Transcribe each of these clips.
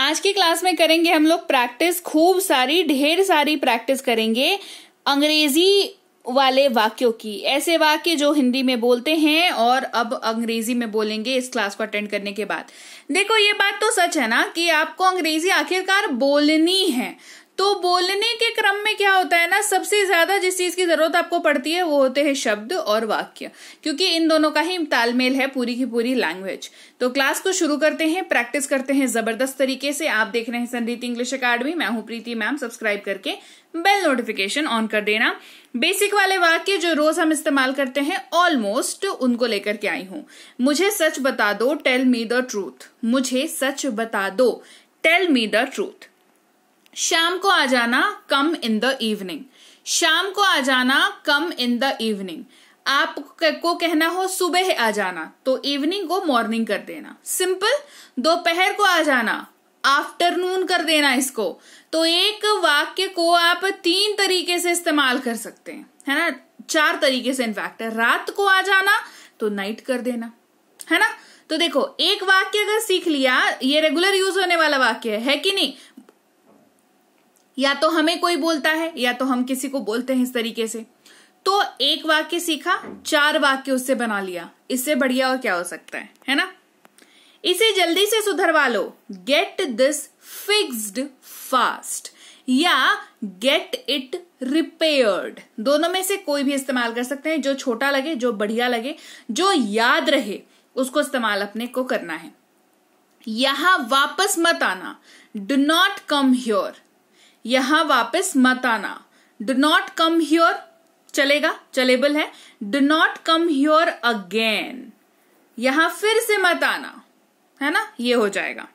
आज की क्लास में करेंगे हम लोग प्रैक्टिस खूब सारी ढेर सारी प्रैक्टिस करेंगे अंग्रेजी वाले वाक्यों की ऐसे वाक्य जो हिंदी में बोलते हैं और अब अंग्रेजी में बोलेंगे इस क्लास को अटेंड करने के बाद देखो ये बात तो सच है ना कि आपको अंग्रेजी आखिरकार बोलनी है तो बोलने के क्रम में क्या होता है ना सबसे ज्यादा जिस चीज की जरूरत आपको पड़ती है वो होते हैं शब्द और वाक्य क्योंकि इन दोनों का ही तालमेल है पूरी की पूरी लैंग्वेज तो क्लास को शुरू करते हैं प्रैक्टिस करते हैं जबरदस्त तरीके से आप देख रहे हैं संदीप इंग्लिश अकाडमी मैं हूं प्रीति मैम सब्सक्राइब करके बेल नोटिफिकेशन ऑन कर देना बेसिक वाले वाक्य जो रोज हम इस्तेमाल करते हैं ऑलमोस्ट उनको लेकर के आई हूं मुझे सच बता दो टेल मी द ट्रूथ मुझे सच बता दो टेल मी द ट्रूथ शाम को आ जाना कम इन द इवनिंग शाम को आ जाना कम इन द इवनिंग आप को कहना हो सुबह आ जाना तो इवनिंग को मॉर्निंग कर देना सिंपल दोपहर को आ जाना आफ्टरनून कर देना इसको तो एक वाक्य को आप तीन तरीके से इस्तेमाल कर सकते हैं है ना चार तरीके से इनफैक्ट रात को आ जाना तो नाइट कर देना है ना तो देखो एक वाक्य अगर सीख लिया ये रेगुलर यूज होने वाला वाक्य है, है कि नहीं या तो हमें कोई बोलता है या तो हम किसी को बोलते हैं इस तरीके से तो एक वाक्य सीखा चार वाक्य उससे बना लिया इससे बढ़िया और क्या हो सकता है है ना इसे जल्दी से सुधरवा लो गेट दिस फिक्स्ड फास्ट या गेट इट रिपेयर्ड दोनों में से कोई भी इस्तेमाल कर सकते हैं जो छोटा लगे जो बढ़िया लगे जो याद रहे उसको इस्तेमाल अपने को करना है यहां वापस मत आना डू नॉट कम ह्योर यहां वापस मत आना डो नॉट कम ह्योर चलेगा चलेबल है do not come here again यहां फिर से मत आना है ना ये हो जाएगा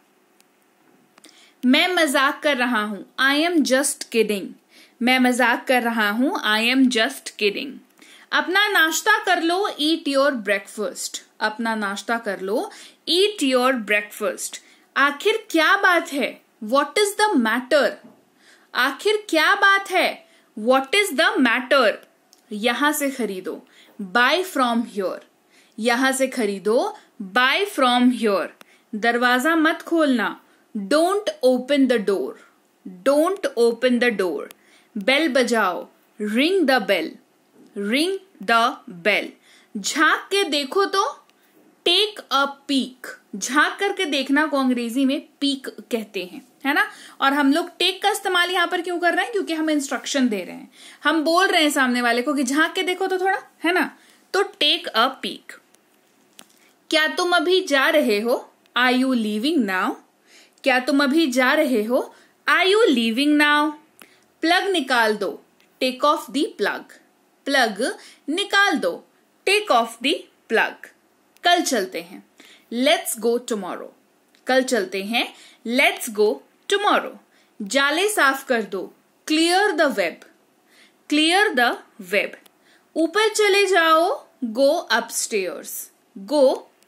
मैं मजाक कर रहा हूं आई एम जस्ट किडिंग मैं मजाक कर रहा हूं आई एम जस्ट किडिंग अपना नाश्ता कर लो ईट योर ब्रेकफास्ट अपना नाश्ता कर लो ईट योर ब्रेकफास्ट आखिर क्या बात है वॉट इज द मैटर आखिर क्या बात है वॉट इज द मैटर यहां से खरीदो बाय फ्रॉम ह्योर यहां से खरीदो बाय फ्रॉम ह्योर दरवाजा मत खोलना don't open the door don't open the door bell बजाओ ring the bell ring the bell झांक के देखो तो टेक अ पीक झांक करके देखना को अंग्रेजी में पीक कहते हैं है ना और हम लोग टेक का इस्तेमाल यहाँ पर क्यों कर रहे हैं क्योंकि हम इंस्ट्रक्शन दे रहे हैं हम बोल रहे हैं सामने वाले को कि झांक के देखो तो थोड़ा है ना तो टेक अ पीक क्या तुम अभी जा रहे हो आई यू लिविंग नाउ क्या तुम अभी जा रहे हो are you leaving now plug निकाल दो take off the plug plug निकाल दो टेक ऑफ दी प्लग कल चलते हैं लेट्स गो टुमारो कल चलते हैं लेट्स गो टुमारो जाले साफ कर दो clear the web clear the web ऊपर चले जाओ गो अपस्टेयर्स गो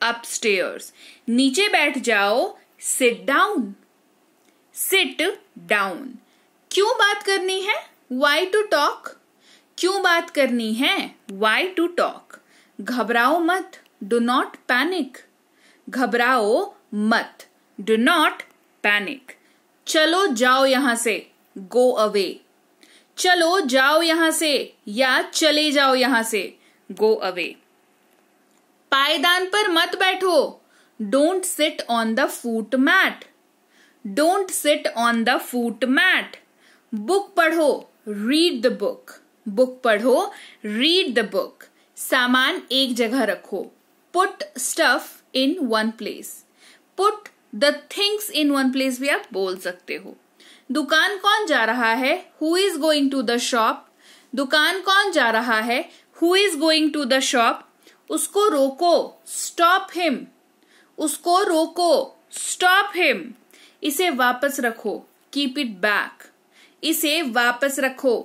अपस्टेयर्स नीचे बैठ जाओ सिट डाउन सिट डाउन क्यों बात करनी है वाई टू टॉक क्यों बात करनी है वाई टू टॉक घबराओ मत डू नॉट पैनिक घबराओ मत डू नॉट पैनिक चलो जाओ यहां से गो अवे चलो जाओ यहां से या चले जाओ यहां से गो अवे पायदान पर मत बैठो don't sit on the foot mat don't sit on the foot mat book पढ़ो रीड द बुक बुक पढ़ो रीड द बुक सामान एक जगह रखो put stuff in one place put the things in one place भी आप बोल सकते हो दुकान कौन जा रहा है who is going to the shop दुकान कौन जा रहा है who is going to the shop उसको रोको स्टॉप हिम उसको रोको स्टॉप हिम इसे वापस रखो कीप इट बैक इसे वापस रखो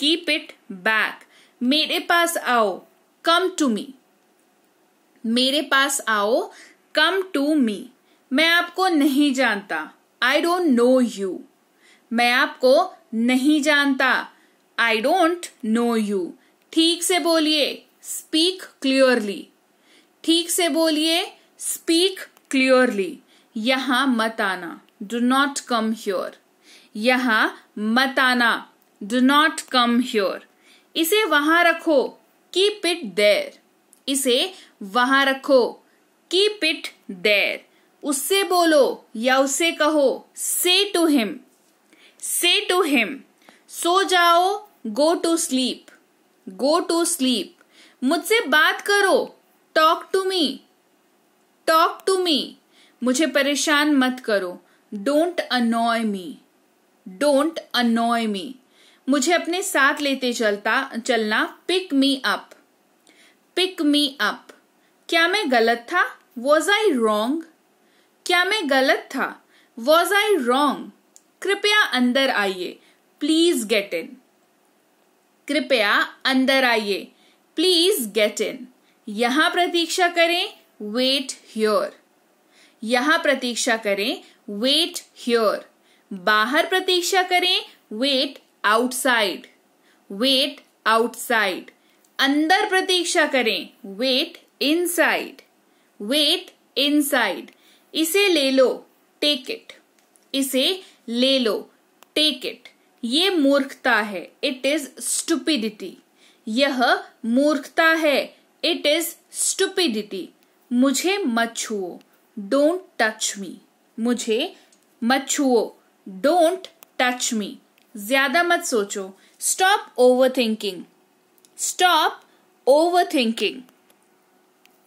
कीप इट बैक मेरे पास आओ कम टू मी मेरे पास आओ कम टू मी मैं आपको नहीं जानता आई डोंट नो यू मैं आपको नहीं जानता आई डोंट नो यू ठीक से बोलिए स्पीक क्लियरली ठीक से बोलिए स्पीक क्लियरली यहां मत आना डू नॉट कम ह्योर यहां मत आना डू नॉट कम ह्योर इसे वहां रखो कीप इट देर इसे वहां रखो कीप इट देर उससे बोलो या उससे कहो say to him say to him सो जाओ go to sleep go to sleep मुझसे बात करो talk to me talk to me मुझे परेशान मत करो डोंट अनॉय मी डोंट अनॉय मी मुझे अपने साथ लेते चलता चलना pick me up pick me up क्या मैं गलत था वॉज आई रॉन्ग क्या मैं गलत था वॉज आई रॉन्ग कृपया अंदर आइए प्लीज गेट इन कृपया अंदर आइए प्लीज गेट इन यहां प्रतीक्षा करें वेट ह्योर यहां प्रतीक्षा करें वेट ह्योर बाहर प्रतीक्षा करें वेट आउटसाइड वेट आउटसाइड अंदर प्रतीक्षा करें वेट इनसाइड वेट इनसाइड इसे ले लो टेक इट इसे ले लो टेक इट ये मूर्खता है इट इज स्टुपिडिटी यह मूर्खता है इट इज स्टुपिडिटी मुझे मत छुओ डोंट टच मी मुझे मत छुओ डोंट टच मी ज्यादा मत सोचो stop overthinking stop overthinking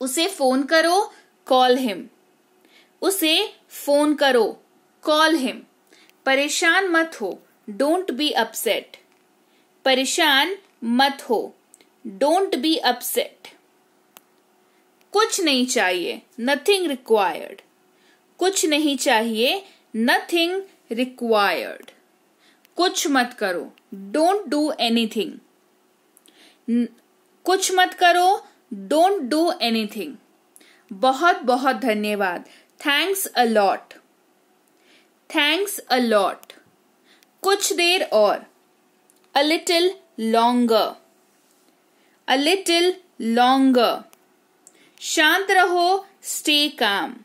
उसे फोन करो कॉल हिम उसे फोन करो कॉल हिम परेशान मत हो डोंट बी अपसेट परेशान मत हो डोंट बी अपसेट कुछ नहीं चाहिए नथिंग रिक्वायर्ड कुछ नहीं चाहिए नथिंग रिक्वायर्ड कुछ मत करो डोंट डू एनीथिंग कुछ मत करो डोंट डू एनीथिंग बहुत बहुत धन्यवाद थैंक्स अलॉट थैंक्स अलॉट कुछ देर और a little longer a little longer शांत रहो स्टे काम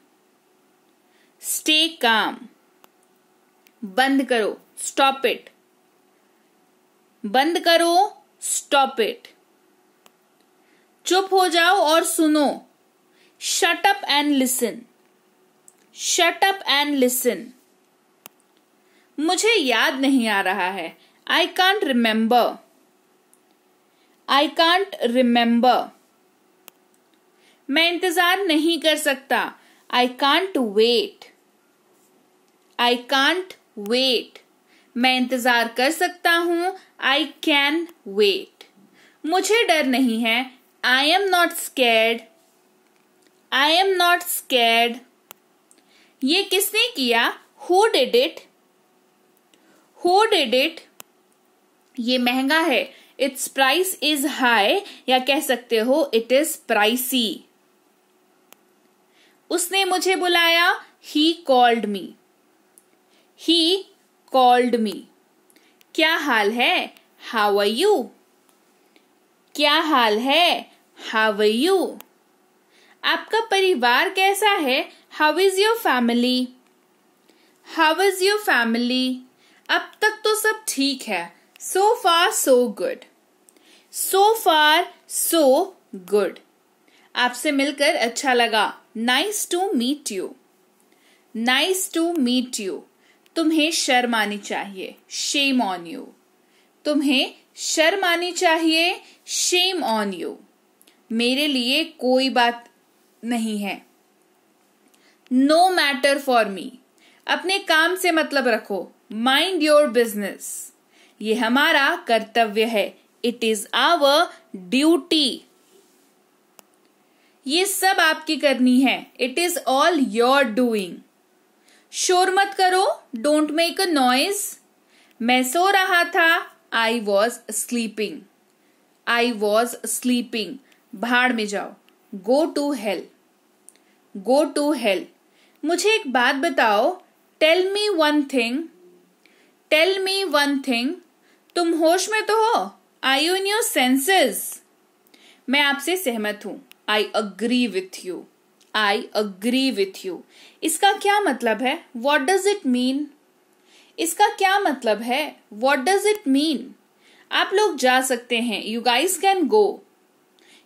स्टे काम बंद करो स्टॉप इट बंद करो स्टॉप इट चुप हो जाओ और सुनो shut up and listen shut up and listen मुझे याद नहीं आ रहा है I can't remember I can't remember मैं इंतजार नहीं कर सकता I can't wait I can't wait मैं इंतजार कर सकता हूं आई कैन वेट मुझे डर नहीं है I am not scared I am not scared ये किसने किया who did it who did it ये महंगा है इट्स प्राइस इज हाई या कह सकते हो इट इज प्राइसी उसने मुझे बुलाया he called me he called me क्या हाल है हाउ आर यू क्या हाल है हाउ आर यू आपका परिवार कैसा है how is your family how is your family अब तक तो सब ठीक है सो फार सो गुड सो फार सो गुड आपसे मिलकर अच्छा लगा nice to meet you nice to meet you तुम्हें शर्म आनी चाहिए शेम ऑन यू तुम्हें शर्म आनी चाहिए शेम ऑन यू मेरे लिए कोई बात नहीं है नो मैटर फॉर मी अपने काम से मतलब रखो माइंड योर बिजनेस ये हमारा कर्तव्य है इट इज आवर ड्यूटी ये सब आपकी करनी है it is all your doing शोर मत करो डोंट मेक अ नॉइज मैं सो रहा था I was sleeping I was sleeping भाड़ में जाओ go to help go to hell मुझे एक बात बताओ tell me one thing tell me one thing तुम होश में तो हो are you in your senses मैं आपसे सहमत हूं I agree with you I agree with you इसका क्या मतलब है वॉट डज इट मीन इसका क्या मतलब है वॉट डज इट मीन आप लोग जा सकते हैं you guys can go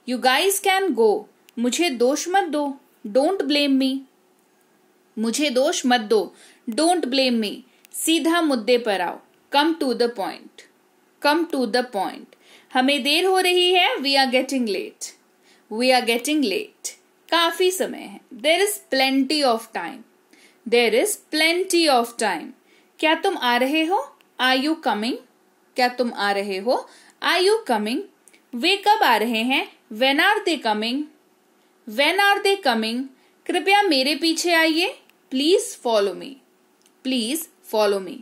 you guys can go मुझे दोष मत दो डोंट ब्लेम मी मुझे दोष मत दो डोंट ब्लेम मी सीधा मुद्दे पर आओ come to the point come to the point हमें देर हो रही है we are getting late we are getting late काफी समय है there is plenty of time there is plenty of time क्या तुम आ रहे हो आर यू कमिंग क्या तुम आ रहे हो आर यू कमिंग वे कब आ रहे हैं when are they coming when are they coming कृपया मेरे पीछे आइए please follow me please follow me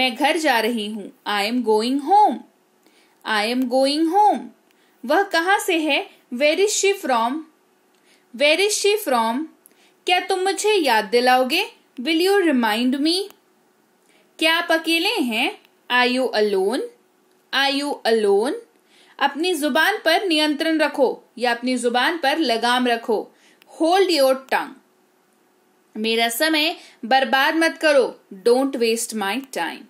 मैं घर जा रही हूँ I am going home I am going home वह कहाँ से है where is she from where is she from क्या तुम मुझे याद दिलाओगे विल यू रिमाइंड मी क्या आप अकेले हैं are you alone are you alone अपनी जुबान पर नियंत्रण रखो या अपनी जुबान पर लगाम रखो होल्ड योर टंग मेरा समय बर्बाद मत करो डोंट वेस्ट माई टाइम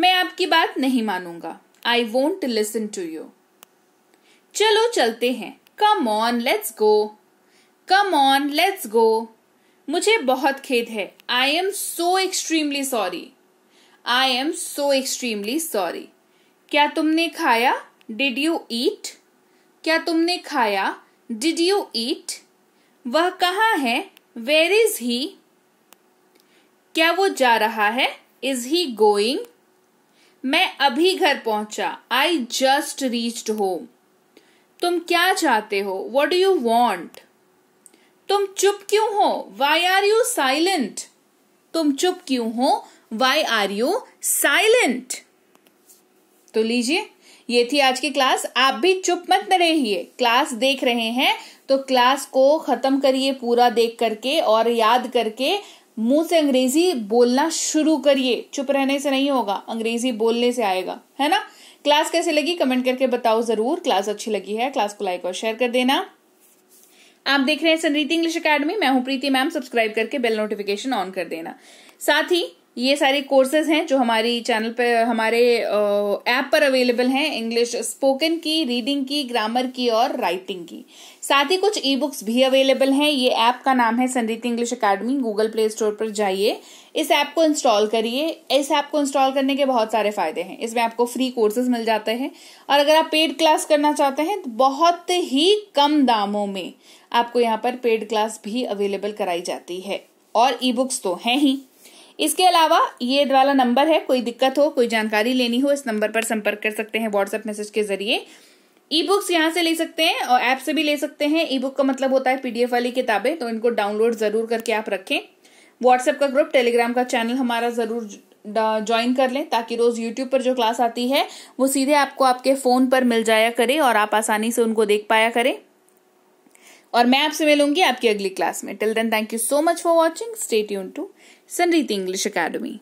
मैं आपकी बात नहीं मानूंगा I won't listen to you चलो चलते हैं come on let's go come on let's go मुझे बहुत खेद है I am so extremely sorry I am so extremely sorry क्या तुमने खाया डिड यू ईट क्या तुमने खाया डिड यू ईट वह कहा है वेर इज ही क्या वो जा रहा है इज ही गोइंग मैं अभी घर पहुंचा आई जस्ट रीच्ड होम तुम क्या चाहते हो वट डू यू वॉन्ट तुम चुप क्यों हो वाई आर यू साइलेंट तुम चुप क्यों हो वाई आर यू साइलेंट तो लीजिए ये थी आज की क्लास आप भी चुप मत न रहिए क्लास देख रहे हैं तो क्लास को खत्म करिए पूरा देख करके और याद करके मुंह से अंग्रेजी बोलना शुरू करिए चुप रहने से नहीं होगा अंग्रेजी बोलने से आएगा है ना क्लास कैसे लगी कमेंट करके बताओ जरूर क्लास अच्छी लगी है क्लास को लाइक और शेयर कर देना आप देख रहे हैं सनरीति इंग्लिश अकेडमी मैं हूं प्रीति मैम सब्सक्राइब करके बेल नोटिफिकेशन ऑन कर देना साथ ही ये सारे कोर्सेज हैं जो हमारी चैनल पर हमारे ऐप पर अवेलेबल हैं इंग्लिश स्पोकन की रीडिंग की ग्रामर की और राइटिंग की साथ ही कुछ ई बुक्स भी अवेलेबल हैं ये ऐप का नाम है Sandeep English academy Google play store पर जाइए इस ऐप को इंस्टॉल करिए इस ऐप को इंस्टॉल करने के बहुत सारे फायदे हैं इसमें आपको फ्री कोर्सेज मिल जाते हैं और अगर आप पेड क्लास करना चाहते हैं तो बहुत ही कम दामों में आपको यहाँ पर पेड क्लास भी अवेलेबल कराई जाती है और ई बुक्स तो हैं ही इसके अलावा ये वाला नंबर है कोई दिक्कत हो कोई जानकारी लेनी हो इस नंबर पर संपर्क कर सकते हैं व्हाट्सएप मैसेज के जरिए ई बुक्स यहाँ से ले सकते हैं और ऐप से भी ले सकते हैं ई बुक का मतलब होता है पीडीएफ वाली किताबें तो इनको डाउनलोड जरूर करके आप रखें व्हाट्सएप का ग्रुप टेलीग्राम का चैनल हमारा जरूर ज्वाइन कर लें ताकि रोज़ यूट्यूब पर जो क्लास आती है वो सीधे आपको आपके फ़ोन पर मिल जाया करे और आप आसानी से उनको देख पाया करें और मैं आपसे मिलूंगी आपकी अगली क्लास में till then thank you so much for watching stay यून टू Sanriti English Academy.